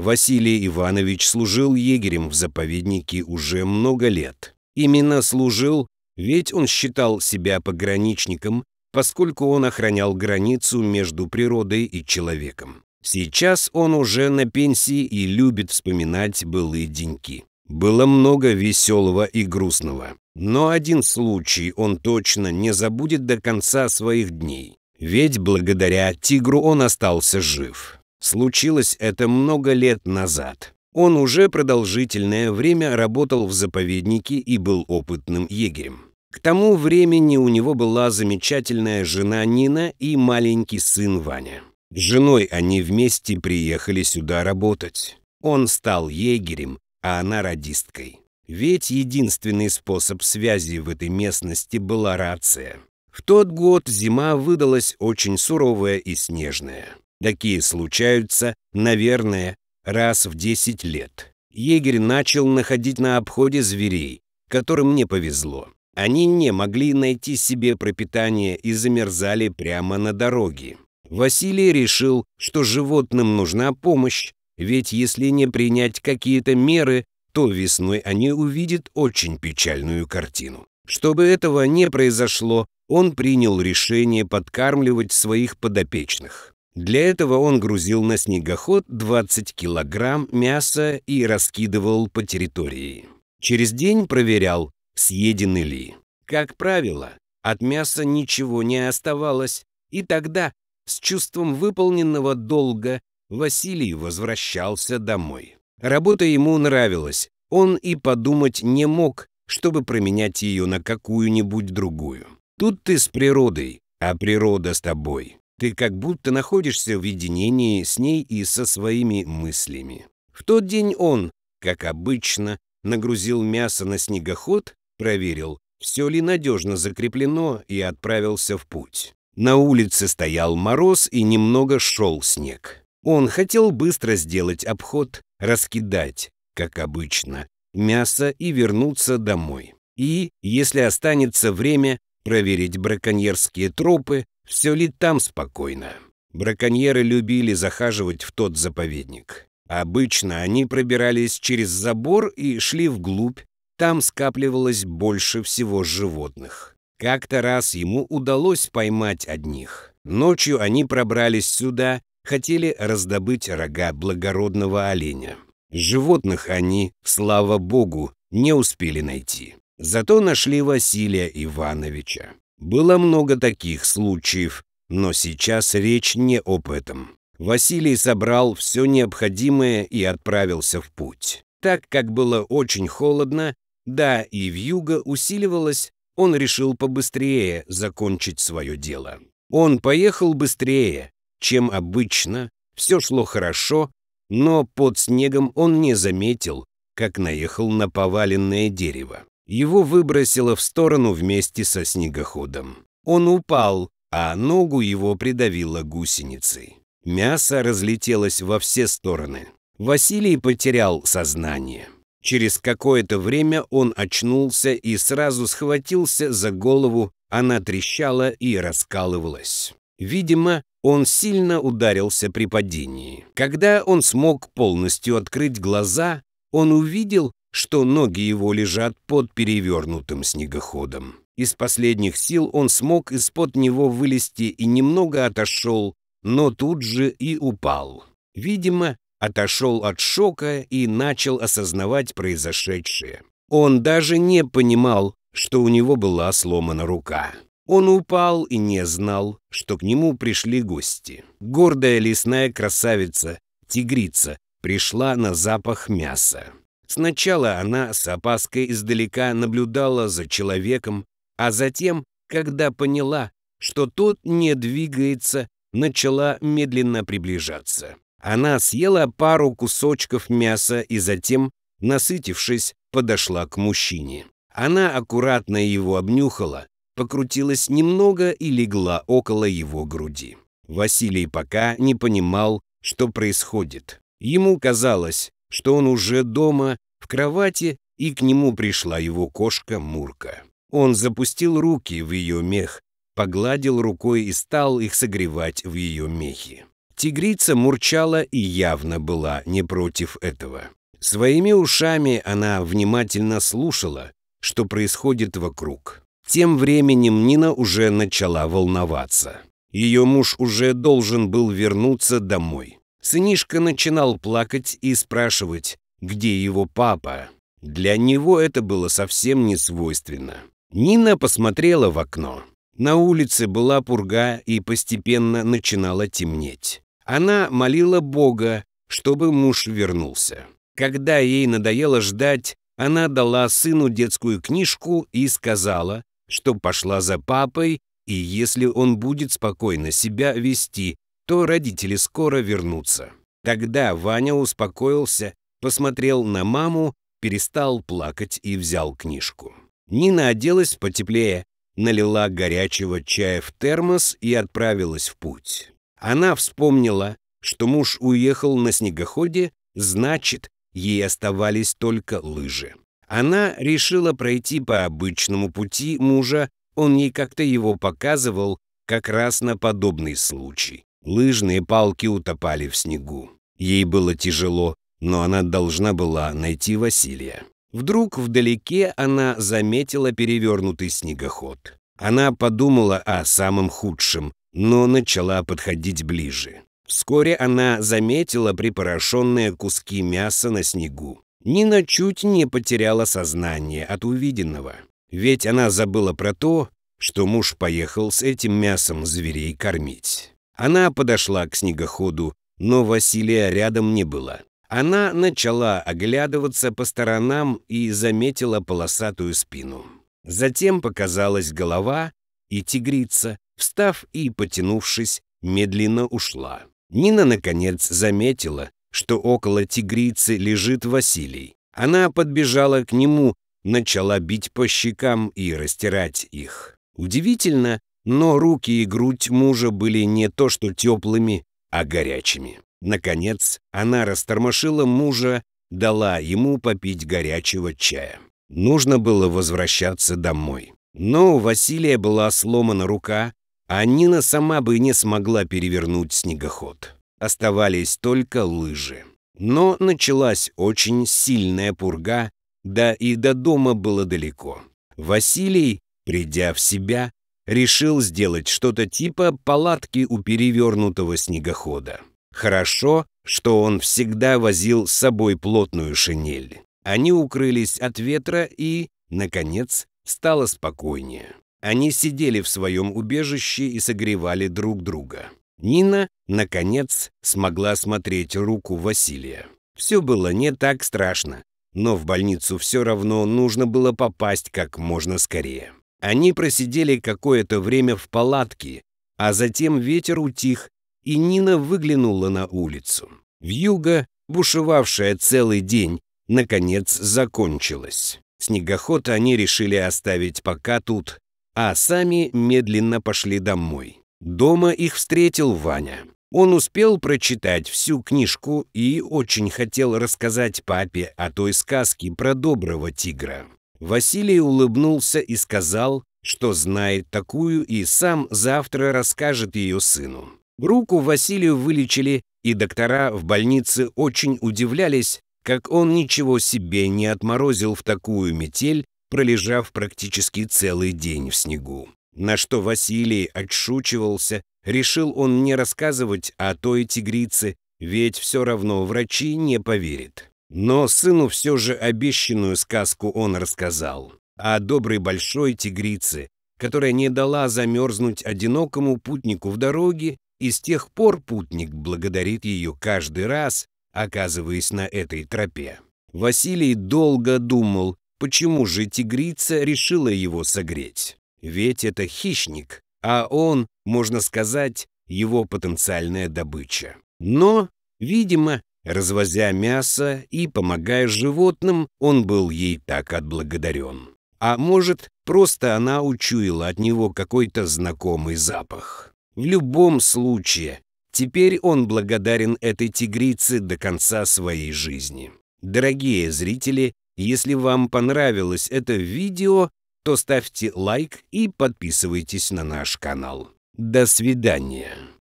Василий Иванович служил егерем в заповеднике уже много лет. Именно служил, ведь он считал себя пограничником, поскольку он охранял границу между природой и человеком. Сейчас он уже на пенсии и любит вспоминать былые деньки. Было много веселого и грустного. Но один случай он точно не забудет до конца своих дней. Ведь благодаря тигру он остался жив. Случилось это много лет назад. Он уже продолжительное время работал в заповеднике и был опытным егерем. К тому времени у него была замечательная жена Нина и маленький сын Ваня. С женой они вместе приехали сюда работать. Он стал егерем, а она радисткой. Ведь единственный способ связи в этой местности была рация. В тот год зима выдалась очень суровая и снежная. Такие случаются, наверное, раз в десять лет. Егерь начал находить на обходе зверей, которым не повезло. Они не могли найти себе пропитание и замерзали прямо на дороге. Василий решил, что животным нужна помощь, ведь если не принять какие-то меры, то весной они увидят очень печальную картину. Чтобы этого не произошло, он принял решение подкармливать своих подопечных. Для этого он грузил на снегоход 20 килограмм мяса и раскидывал по территории. Через день проверял, съедены ли. Как правило, от мяса ничего не оставалось, и тогда с чувством выполненного долга Василий возвращался домой. Работа ему нравилась, он и подумать не мог, чтобы променять ее на какую-нибудь другую. Тут ты с природой, а природа с тобой. Ты как будто находишься в единении с ней и со своими мыслями. В тот день он, как обычно, нагрузил мясо на снегоход, проверил, все ли надежно закреплено, и отправился в путь. На улице стоял мороз и немного шел снег. Он хотел быстро сделать обход, раскидать, как обычно, мясо и вернуться домой. И, если останется время, проверить браконьерские тропы, все ли там спокойно? Браконьеры любили захаживать в тот заповедник. Обычно они пробирались через забор и шли вглубь. Там скапливалось больше всего животных. Как-то раз ему удалось поймать одних. Ночью они пробрались сюда, хотели раздобыть рога благородного оленя. Животных они, слава богу, не успели найти. Зато нашли Василия Ивановича. Было много таких случаев, но сейчас речь не об этом. Василий собрал все необходимое и отправился в путь. Так как было очень холодно, да и вьюга усиливалась, он решил побыстрее закончить свое дело. Он поехал быстрее, чем обычно, все шло хорошо, но под снегом он не заметил, как наехал на поваленное дерево. Его выбросило в сторону вместе со снегоходом. Он упал, а ногу его придавило гусеницей. Мясо разлетелось во все стороны. Василий потерял сознание. Через какое-то время он очнулся и сразу схватился за голову, она трещала и раскалывалась. Видимо, он сильно ударился при падении. Когда он смог полностью открыть глаза, он увидел, что ноги его лежат под перевернутым снегоходом. Из последних сил он смог из-под него вылезти и немного отошел, но тут же и упал. Видимо, отошел от шока и начал осознавать произошедшее. Он даже не понимал, что у него была сломана рука. Он упал и не знал, что к нему пришли гости. Гордая лесная красавица, тигрица, пришла на запах мяса. Сначала она с опаской издалека наблюдала за человеком, а затем, когда поняла, что тот не двигается, начала медленно приближаться. Она съела пару кусочков мяса и затем, насытившись, подошла к мужчине. Она аккуратно его обнюхала, покрутилась немного и легла около его груди. Василий пока не понимал, что происходит. Ему казалось, что он уже дома, в кровати, и к нему пришла его кошка Мурка. Он запустил руки в ее мех, погладил рукой и стал их согревать в ее мехе. Тигрица мурчала и явно была не против этого. Своими ушами она внимательно слушала, что происходит вокруг. Тем временем Нина уже начала волноваться. Ее муж уже должен был вернуться домой. Сынишка начинал плакать и спрашивать, где его папа. Для него это было совсем не свойственно. Нина посмотрела в окно. На улице была пурга и постепенно начинало темнеть. Она молила Бога, чтобы муж вернулся. Когда ей надоело ждать, она дала сыну детскую книжку и сказала, что пошла за папой, и если он будет спокойно себя вести, то родители скоро вернутся. Тогда Ваня успокоился, посмотрел на маму, перестал плакать и взял книжку. Нина оделась потеплее, налила горячего чая в термос и отправилась в путь. Она вспомнила, что муж уехал на снегоходе, значит, ей оставались только лыжи. Она решила пройти по обычному пути мужа, он ей как-то его показывал, как раз на подобный случай. Лыжные палки утопали в снегу. Ей было тяжело, но она должна была найти Василия. Вдруг вдалеке она заметила перевернутый снегоход. Она подумала о самом худшем, но начала подходить ближе. Вскоре она заметила припорошенные куски мяса на снегу. Нина чуть не потеряла сознание от увиденного. Ведь она забыла про то, что муж поехал с этим мясом зверей кормить. Она подошла к снегоходу, но Василия рядом не было. Она начала оглядываться по сторонам и заметила полосатую спину. Затем показалась голова, и тигрица, встав и потянувшись, медленно ушла. Нина, наконец, заметила, что около тигрицы лежит Василий. Она подбежала к нему, начала бить по щекам и растирать их. Удивительно, но руки и грудь мужа были не то что теплыми, а горячими. Наконец, она растормошила мужа, дала ему попить горячего чая. Нужно было возвращаться домой. Но у Василия была сломана рука, а Нина сама бы не смогла перевернуть снегоход. Оставались только лыжи. Но началась очень сильная пурга, да и до дома было далеко. Василий, придя в себя, решил сделать что-то типа палатки у перевернутого снегохода. Хорошо, что он всегда возил с собой плотную шинель. Они укрылись от ветра и, наконец, стало спокойнее. Они сидели в своем убежище и согревали друг друга. Нина, наконец, смогла смотреть руку Василия. Все было не так страшно, но в больницу все равно нужно было попасть как можно скорее. Они просидели какое-то время в палатке, а затем ветер утих, и Нина выглянула на улицу. Вьюга, бушевавшая целый день, наконец закончилась. Снегоход они решили оставить пока тут, а сами медленно пошли домой. Дома их встретил Ваня. Он успел прочитать всю книжку и очень хотел рассказать папе о той сказке про доброго тигра. Василий улыбнулся и сказал, что знает такую и сам завтра расскажет ее сыну. Руку Василию вылечили, и доктора в больнице очень удивлялись, как он ничего себе не отморозил в такую метель, пролежав практически целый день в снегу. На что Василий отшучивался, решил он не рассказывать о той тигрице, ведь все равно врачи не поверят. Но сыну все же обещанную сказку он рассказал о доброй большой тигрице, которая не дала замерзнуть одинокому путнику в дороге, и с тех пор путник благодарит ее каждый раз, оказываясь на этой тропе. Василий долго думал, почему же тигрица решила его согреть. Ведь это хищник, а он, можно сказать, его потенциальная добыча. Но, видимо, Развозя мясо и помогая животным, он был ей так отблагодарен. А может, просто она учуяла от него какой-то знакомый запах. В любом случае, теперь он благодарен этой тигрице до конца своей жизни. Дорогие зрители, если вам понравилось это видео, то ставьте лайк и подписывайтесь на наш канал. До свидания.